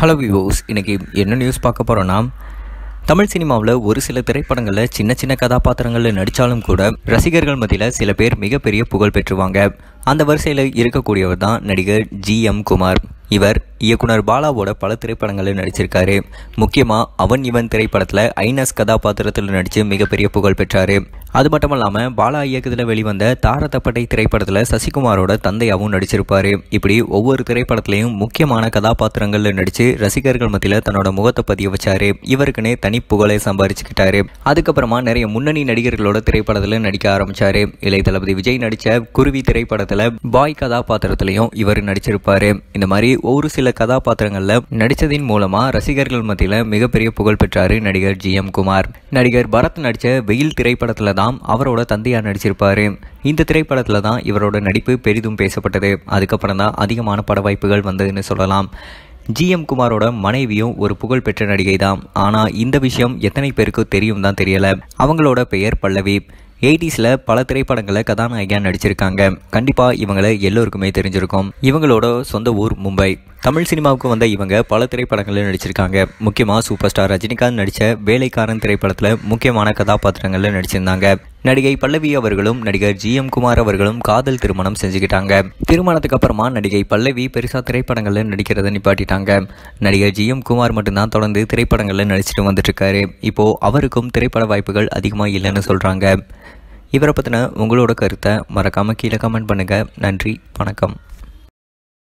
hello விவோஸ் இன்றைக்கி என்ன news பார்க்க போகிறோன்னா தமிழ் சினிமாவில் ஒரு சில திரைப்படங்களில் சின்ன சின்ன கதாபாத்திரங்களில் நடித்தாலும் கூட ரசிகர்கள் மத்தியில் சில பேர் மிகப்பெரிய புகழ் பெற்றுவாங்க அந்த வரிசையில் இருக்கக்கூடியவர் தான் நடிகர் ஜி எம் குமார் இவர் இயக்குனர் பாலாவோட பல திரைப்படங்களில் நடிச்சிருக்காரு முக்கியமாக அவன் இவன் திரைப்படத்தில் ஐநஸ் கதாபாத்திரத்தில் நடித்து மிகப்பெரிய புகழ் பெற்றார் அது மட்டும் இல்லாமல் பாலா இயக்கத்தில் வெளிவந்த தாரத்தப்பட்டை திரைப்படத்தில் சசிகுமாரோட தந்தையாகவும் நடிச்சிருப்பார் இப்படி ஒவ்வொரு திரைப்படத்திலையும் முக்கியமான கதாபாத்திரங்களில் நடித்து ரசிகர்கள் மத்தியில் தன்னோட முகத்தை பதிய வச்சார் இவருக்குன்னே தனி புகழை சம்பாரிச்சுக்கிட்டாரு அதுக்கப்புறமா நிறைய முன்னணி நடிகர்களோட திரைப்படத்தில் நடிக்க ஆரம்பிச்சாரு இளைய தளபதி விஜய் நடித்த குருவி திரைப்படத்தில் பாய் கதாபாத்திரத்திலையும் இவர் நடிச்சிருப்பாரு இந்த மாதிரி ஒரு சில கதாபாத்திரங்களில் நடித்ததின் மூலமாக ரசிகர்கள் மத்தியில் மிகப்பெரிய புகழ் பெற்றார் நடிகர் ஜி எம் குமார் நடிகர் பரத் நடித்த வெயில் திரைப்படத்தில் தான் அவரோட தந்தையார் நடிச்சிருப்பாரு இந்த திரைப்படத்தில் தான் இவரோட நடிப்பு பெரிதும் பேசப்பட்டது அதுக்கப்புறம் தான் அதிகமான பட வாய்ப்புகள் வந்ததுன்னு சொல்லலாம் ஜிஎம் குமாரோட மனைவியும் ஒரு புகழ்பெற்ற நடிகை தான் ஆனால் இந்த விஷயம் எத்தனை பேருக்கு தெரியும் தான் தெரியலை அவங்களோட பெயர் பல்லவி எயிட்டிஸில் பல திரைப்படங்களை கதாநாயகியாக நடிச்சிருக்காங்க கண்டிப்பாக இவங்களை எல்லோருக்குமே தெரிஞ்சிருக்கும் இவங்களோட சொந்த ஊர் மும்பை தமிழ் சினிமாவுக்கு வந்த இவங்க பல திரைப்படங்களில் நடிச்சிருக்காங்க முக்கியமாக சூப்பர் ஸ்டார் ரஜினிகாந்த் நடித்த வேலைக்காரன் திரைப்படத்தில் முக்கியமான கதாபாத்திரங்களில் நடிச்சிருந்தாங்க நடிகை பல்லவி அவர்களும் நடிகர் ஜி எம் குமார் அவர்களும் காதல் திருமணம் செஞ்சுக்கிட்டாங்க திருமணத்துக்கு அப்புறமா நடிகை பல்லவி பெருசாக திரைப்படங்களில் நடிக்கிறத நிப்பாட்டிட்டாங்க நடிகர் ஜி எம் குமார் மட்டும்தான் தொடர்ந்து திரைப்படங்களில் நடிச்சுட்டு வந்துட்டுருக்காரு இப்போது அவருக்கும் திரைப்பட வாய்ப்புகள் அதிகமாக இல்லைன்னு சொல்கிறாங்க இவரை பற்றின உங்களோட கருத்தை மறக்காமல் கீழே கமெண்ட் பண்ணுங்கள் நன்றி வணக்கம்